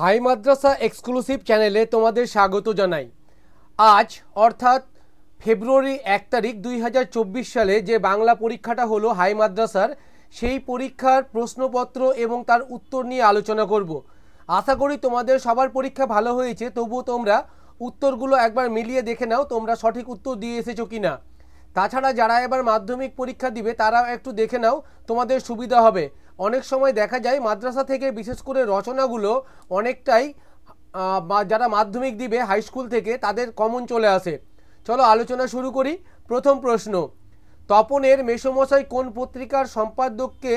high মাদ্রাসা exclusive চ্যানেলে তোমাদের স্বাগত জানাই আজ অর্থাৎ ফেব্রুয়ারি এক তারিখ দুই সালে যে বাংলা পরীক্ষাটা হলো হাই মাদ্রাসার সেই পরীক্ষার প্রশ্নপত্র এবং তার উত্তর নিয়ে আলোচনা করব আশা করি তোমাদের সবার পরীক্ষা ভালো হয়েছে তবুও তোমরা উত্তরগুলো একবার মিলিয়ে দেখে নাও তোমরা সঠিক উত্তর দিয়ে এসেছ কি না তাছাড়া যারা এবার মাধ্যমিক পরীক্ষা দিবে তারাও একটু দেখে নাও তোমাদের সুবিধা হবে অনেক সময় দেখা যায় মাদ্রাসা থেকে বিশেষ করে রচনাগুলো অনেকটাই যারা মাধ্যমিক দিবে হাই স্কুল থেকে তাদের কমন চলে আসে চলো আলোচনা শুরু করি প্রথম প্রশ্ন তপনের মেসমশাই কোন পত্রিকার সম্পাদককে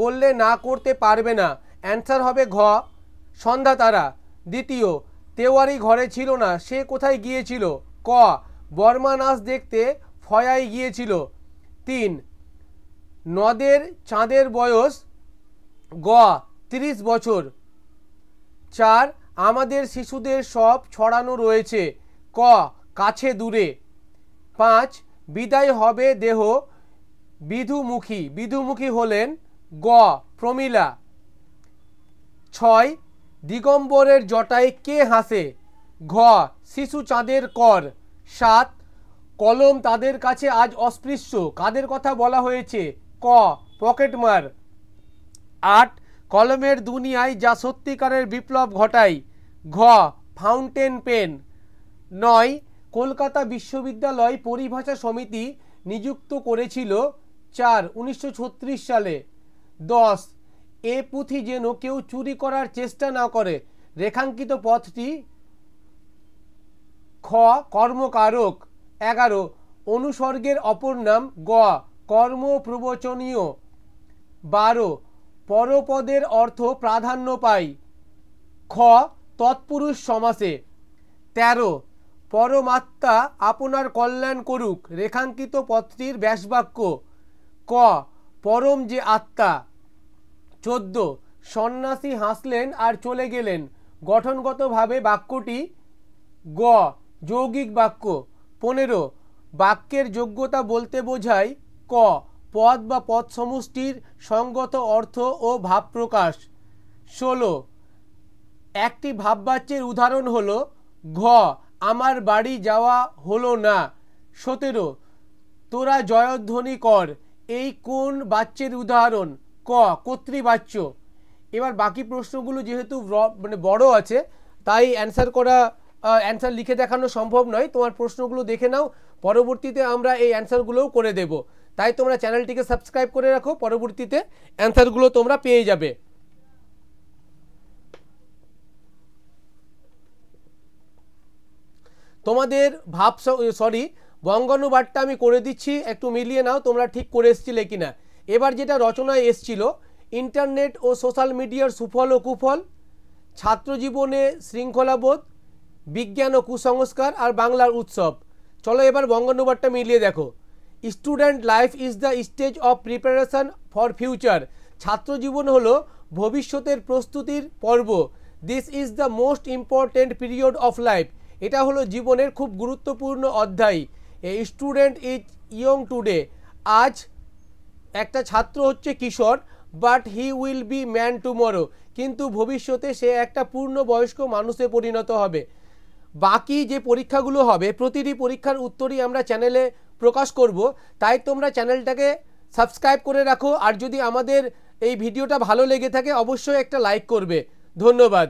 বললে না করতে পারবে না অ্যান্সার হবে ঘ সন্ধ্যা তারা দ্বিতীয় তেওয়ারি ঘরে ছিল না সে কোথায় গিয়েছিল ক বর্মা নাচ দেখতে ফয়ায় গিয়েছিল তিন নদের চাঁদের বয়স গ ৩০ বছর চার আমাদের শিশুদের সব ছড়ানো রয়েছে ক কাছে দূরে পাঁচ বিদায় হবে দেহ বিধুমুখী বিধুমুখী হলেন গ প্রমীলা ছয় দিগম্বরের জটায় কে হাসে ঘ শিশু চাঁদের কর সাত কলম তাদের কাছে আজ অস্পৃশ্য কাদের কথা বলা হয়েছে ক পকেটমার আট কলমের দুনিয়ায় যা সত্যিকারের বিপ্লব ঘটায় ঘ ফাউন্টেন পেন নয় কলকাতা বিশ্ববিদ্যালয় পরিভাষা সমিতি নিযুক্ত করেছিল চার উনিশশো সালে দশ এ পুঁথি যেন কেউ চুরি করার চেষ্টা না করে রেখাঙ্কিত পথটি খ কর্মকারক এগারো অনুসর্গের অপর নাম গ কর্মপ্রবচনীয় বারো পরপদের অর্থ প্রাধান্য পাই খ তৎপুরুষ সমাসে ১৩ পরমাত্মা আপনার কল্যাণ করুক রেখাঙ্কিত পথটির ব্যাসবাক্য ক পরম যে আত্মা চোদ্দ সন্ন্যাসী হাসলেন আর চলে গেলেন গঠনগতভাবে বাক্যটি গ যৌগিক বাক্য পনেরো বাক্যের যোগ্যতা বলতে বোঝায় ক পদ বা পদ সমষ্টির সঙ্গত অর্থ ও ভাব প্রকাশ ষোলো একটি ভাববাচ্যের উদাহরণ হলো ঘ আমার বাড়ি যাওয়া হলো না সতেরো তোরা জয়ধ্বনি কর এই কোন বাচ্যের উদাহরণ ক কর্তৃবাচ্য এবার বাকি প্রশ্নগুলো যেহেতু মানে বড় আছে তাই অ্যান্সার করা অ্যান্সার লিখে দেখানো সম্ভব নয় তোমার প্রশ্নগুলো দেখে নাও পরবর্তীতে আমরা এই অ্যান্সারগুলোও করে দেবো তাই তোমরা চ্যানেলটিকে সাবস্ক্রাইব করে রাখো পরবর্তীতে অ্যান্সারগুলো তোমরা পেয়ে যাবে তোমাদের ভাব সরি বঙ্গানুবাদটা আমি করে দিচ্ছি একটু মিলিয়ে নাও তোমরা ঠিক করে এসছিলে কিনা এবার যেটা রচনায় এসছিল ইন্টারনেট ও সোশ্যাল মিডিয়ার সুফল ও কুফল ছাত্রজীবনে শৃঙ্খলাবোধ বিজ্ঞান ও কুসংস্কার আর বাংলার উৎসব চলো এবার বঙ্গানুবাদটা মিলিয়ে দেখো student life is the stage of preparation for future ছাত্র জীবন হলো ভবিষ্যতের প্রস্তুতির পর্ব this is the most important period of life এটা হলো জীবনের খুব গুরুত্বপূর্ণ অধ্যায় a student is young today আজ একটা ছাত্র হচ্ছে কিশোর but he will be man tomorrow কিন্তু ভবিষ্যতে সে একটা পূর্ণ বয়স্ক মানুষে পরিণত হবে বাকি যে পরীক্ষাগুলো হবে প্রতিটি পরীক্ষার উত্তরই আমরা চ্যানেলে প্রকাশ করব তাই তোমরা চ্যানেলটাকে সাবস্ক্রাইব করে রাখো আর যদি আমাদের এই ভিডিওটা ভালো লেগে থাকে অবশ্যই একটা লাইক করবে ধন্যবাদ